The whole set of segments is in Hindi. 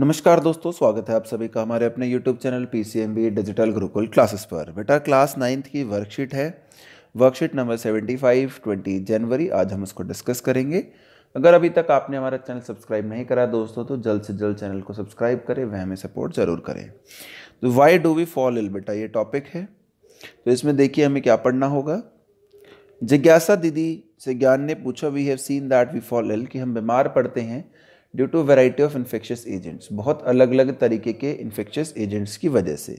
नमस्कार दोस्तों स्वागत है आप सभी का हमारे अपने YouTube channel P C M B digital Gurukul classes पर बेटा क्लास नाइन्थ की वर्कशीट है वर्कशीट नंबर 75 20 जनवरी आज हम उसको डिस्कस करेंगे अगर अभी तक आपने हमारा चैनल सब्सक्राइब नहीं करा दोस्तों तो जल्द से जल्द चैनल को सब्सक्राइब करें वह हमें सपोर्ट ज़रूर करें तो why do we fall ill बेटा ये टॉपिक है तो इसमें देखिए हमें क्या पढ़ना होगा जिज्ञासा दीदी से ज्ञान ने पूछा we have seen that we fall ill कि हम बीमार पड़ते हैं due to variety of infectious agents बहुत अलग अलग तरीके के इन्फेक्शियस एजेंट्स की वजह से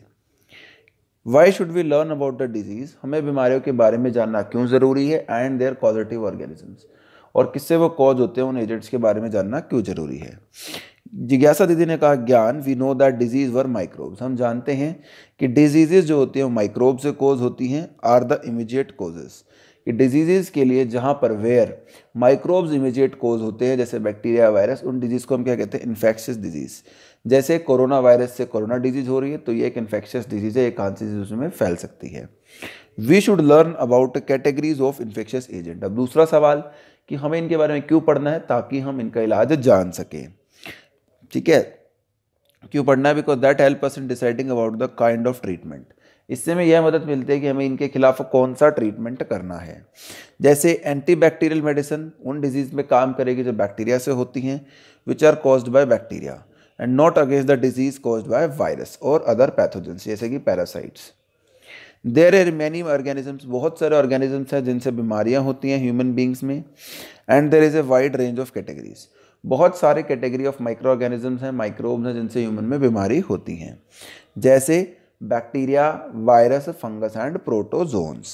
why should we learn about the disease हमें बीमारियों के बारे में जानना क्यों ज़रूरी है एंड देयर कॉजिटिव ऑर्गेनिजम्स और किससे वो कॉज होते हैं उन एजेंट्स के बारे में जानना क्यों ज़रूरी है जिज्ञासा दीदी ने कहा Gyan we know that disease were microbes हम जानते हैं कि डिजीज़ेज जो होती हैं वो माइक्रोब से कॉज होती हैं आर द इमीजिएट कॉजेज़ कि डिजीज़ के लिए जहाँ पर वेयर माइक्रोब्स इमीजिएट कोज होते हैं जैसे बैक्टीरिया वायरस उन डिजीज़ को हम क्या कहते हैं इन्फेक्शियस डिजीज़ जैसे कोरोना वायरस से कोरोना डिजीज़ हो रही है तो ये एक इन्फेक्शियस डिजीज़ है ये कांसी उसमें फैल सकती है we should learn about categories of infectious agent अब दूसरा सवाल कि हमें इनके बारे में क्यों पढ़ना है ताकि हम इनका इलाज जान सकें ठीक है क्यों पढ़ना है because that help us in deciding about the kind of treatment इससे हमें यह मदद मिलती है कि हमें इनके खिलाफ कौन सा ट्रीटमेंट करना है जैसे एंटी बैक्टीरियल मेडिसिन उन डिजीज़ में काम करेगी जो बैक्टीरिया से होती हैं which are caused by bacteria and not against the disease caused by virus और अदर पैथोजेंस जैसे कि parasites there are many organisms बहुत सारे ऑर्गेनिजम्स हैं जिनसे बीमारियाँ होती हैं ह्यूमन बींग्स में and there is a wide range of categories बहुत सारे कैटेगरी ऑफ माइक्रो ऑर्गेनिजम्स हैं माइक्रोब्स हैं जिनसे ह्यूमन में बीमारी होती हैं जैसे bacteria virus fungus and protozoans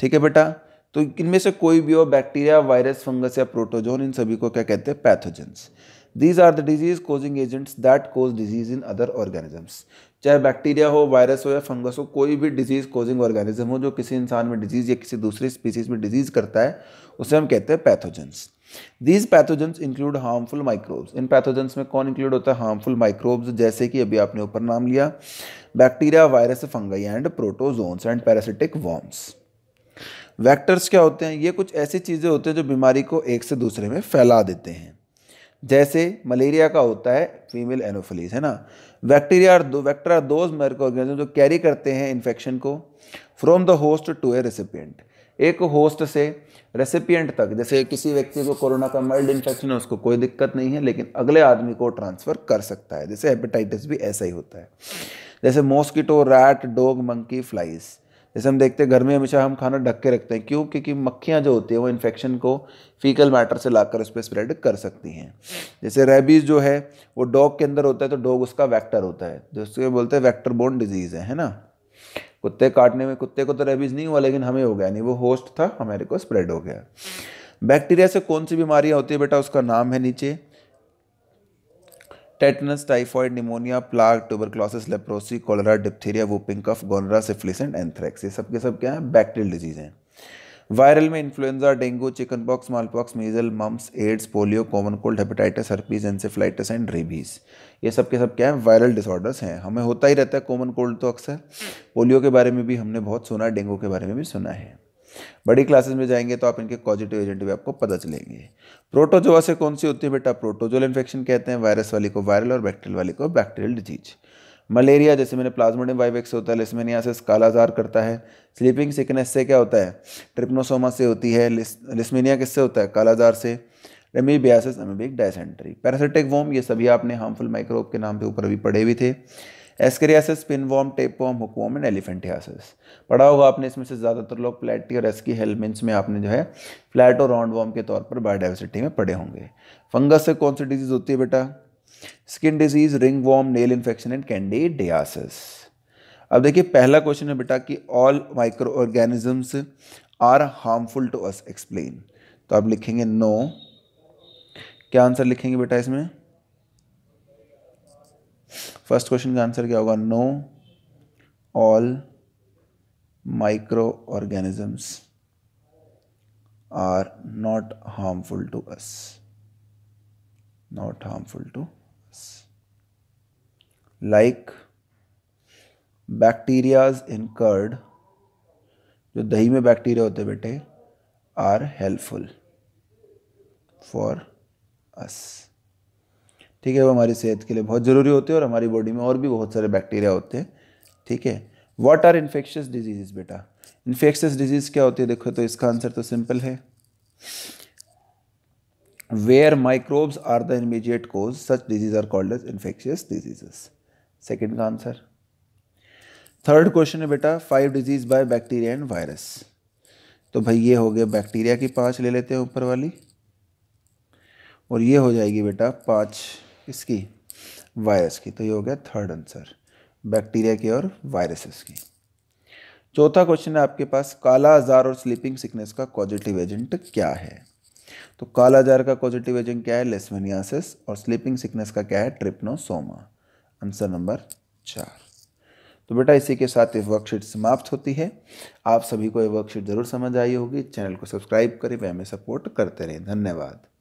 ठीक है बेटा तो इनमें से कोई भी हो बैक्टीरिया वायरस फंगस या प्रोटोजोन इन सभी को क्या कहते हैं pathogens these are the disease causing agents that cause disease in other organisms चाहे बैक्टीरिया हो वायरस हो या फंगस हो कोई भी डिजीज़ कोजिंग ऑर्गेनिज्म हो जो किसी इंसान में डिजीज़ या किसी दूसरी स्पीसीज में डिजीज़ करता है उसे हम कहते हैं pathogens these pathogens include harmful microbes इन पैथोजेंस में कौन इंक्लूड होता है हार्मफुल माइक्रोब्स जैसे कि अभी आपने ऊपर नाम लिया bacteria virus fungi and protozoans and parasitic worms vectors क्या होते हैं ये कुछ ऐसी चीज़ें होती हैं जो बीमारी को एक से दूसरे में फैला देते हैं जैसे मलेरिया का होता है फीमेल एनोफिलीज है ना बैक्टीरिया और दो vector are those micro organism जो कैरी करते हैं इन्फेक्शन को from the host to a recipient एक होस्ट से रेसिपियंट तक जैसे किसी व्यक्ति को कोरोना का माइल्ड इन्फेक्शन है उसको कोई दिक्कत नहीं है लेकिन अगले आदमी को ट्रांसफ़र कर सकता है जैसे हेपेटाइटिस भी ऐसा ही होता है जैसे mosquito rat dog monkey flies जैसे हम देखते हैं घर में हमेशा हम खाना ढक के रखते हैं क्यों क्योंकि मक्खियाँ जो होती हैं वो इन्फेक्शन को फीकल मैटर से लाकर उस पर स्प्रेड कर सकती हैं जैसे रेबीज़ जो है वो डॉग के अंदर होता है तो डॉग उसका वैक्टर होता है जिसके बोलते हैं वैक्टर बोन डिजीज़ है, है ना कुत्ते काटने में कुत्ते को तो रेबीज़ नहीं हुआ लेकिन हमें हो गया नहीं वो होस्ट था हमारे को स्प्रेड हो गया बैक्टीरिया से कौन सी बीमारियां होती है बेटा उसका नाम है नीचे tetanus typhoid pneumonia plague tuberculosis leprosy cholera diphtheria whooping cough gonorrhoea syphilis and anthrax ये सब के सब क्या है बैक्टीरियल डिजीज़ हैं वायरल में influenza dengue chicken box pox measles mumps AIDS polio common cold hepatitis herpes encephalitis and rabies ये सब के सब क्या है वायरल डिसऑर्डर्स हैं हमें होता ही रहता है कॉमन कोल्ड तो अक्सर पोलियो के बारे में भी हमने बहुत सुना डेंगू के बारे में भी सुना है बड़ी क्लासेस में जाएंगे तो आप इनके पॉजिटिव एजेंट भी आपको पता चलेंगे प्रोटोजोआ से कौन सी होती है बेटा प्रोटोजोल इन्फेक्शन कहते हैं वायरस वाली को वायरल और बैक्टीरियल वाली को बैक्टीरियल डिजीज़ मलेरिया जैसे मैंने प्लाज्मोडियम वाइवेक्स होता है लिस्मेनिया से कालाजार करता है स्लीपिंग सिकनेस से क्या होता है ट्रिप्नोसोमा से होती है लिस्मेनिया किससे होता है कालाजार से amoebiasis amoebic dysentery parasitic worm ये सभी आपने हार्मफुल माइक्रोब के नाम के ऊपर भी पढ़े हुए थे ascariasis pin worm tape worm hook worm and elephantiasis पढ़ा होगा आपने इसमें से ज़्यादातर लोग प्लेटी और एस्की हेलमिन्स में आपने जो है फ्लैट और राउंड वॉम के तौर पर बायोडाइवर्सिटी में पढ़े होंगे फंगस से कौन सी डिजीज़ होती है बेटा skin disease ring worm nail infection and candidiasis अब देखिए पहला क्वेश्चन है बेटा कि all micro organisms are harmful to us explain तो आप लिखेंगे नो क्या आंसर लिखेंगे बेटा इसमें फर्स्ट क्वेश्चन का आंसर क्या होगा no all micro organisms are not harmful to us not harmful to us. Like bacterias in curd जो दही में बैक्टीरिया होते हैं बेटे आर हेल्पफुल फॉर अस ठीक है वो हमारी सेहत के लिए बहुत ज़रूरी होते हैं और हमारी बॉडी में और भी बहुत सारे बैक्टीरिया होते हैं ठीक है व्हाट आर इन्फेक्शियस डिजीज़ बेटा इन्फेक्शियस डिजीज़ क्या होती है देखो तो इसका आंसर तो सिंपल है where microbes are the immediate cause such disease are called as infectious diseases second का आंसर थर्ड क्वेश्चन है बेटा five disease by bacteria and virus तो भाई ये हो गया बैक्टीरिया की पांच ले लेते हैं ऊपर वाली और ये हो जाएगी बेटा पांच इसकी वायरस की तो ये हो गया थर्ड आंसर बैक्टीरिया की और वायरसेस की चौथा क्वेश्चन है आपके पास काला आजार और स्लीपिंग सिकनेस का पॉजिटिव एजेंट क्या है तो कालाजार का पॉजिटिव एजेंट क्या है लेसमेनियासिस और स्लीपिंग सिकनेस का क्या है ट्रिप्नोसोमा आंसर नंबर चार तो बेटा इसी के साथ ये वर्कशीट समाप्त होती है आप सभी को ये वर्कशीट ज़रूर समझ आई होगी चैनल को सब्सक्राइब करें वह हमें सपोर्ट करते रहें धन्यवाद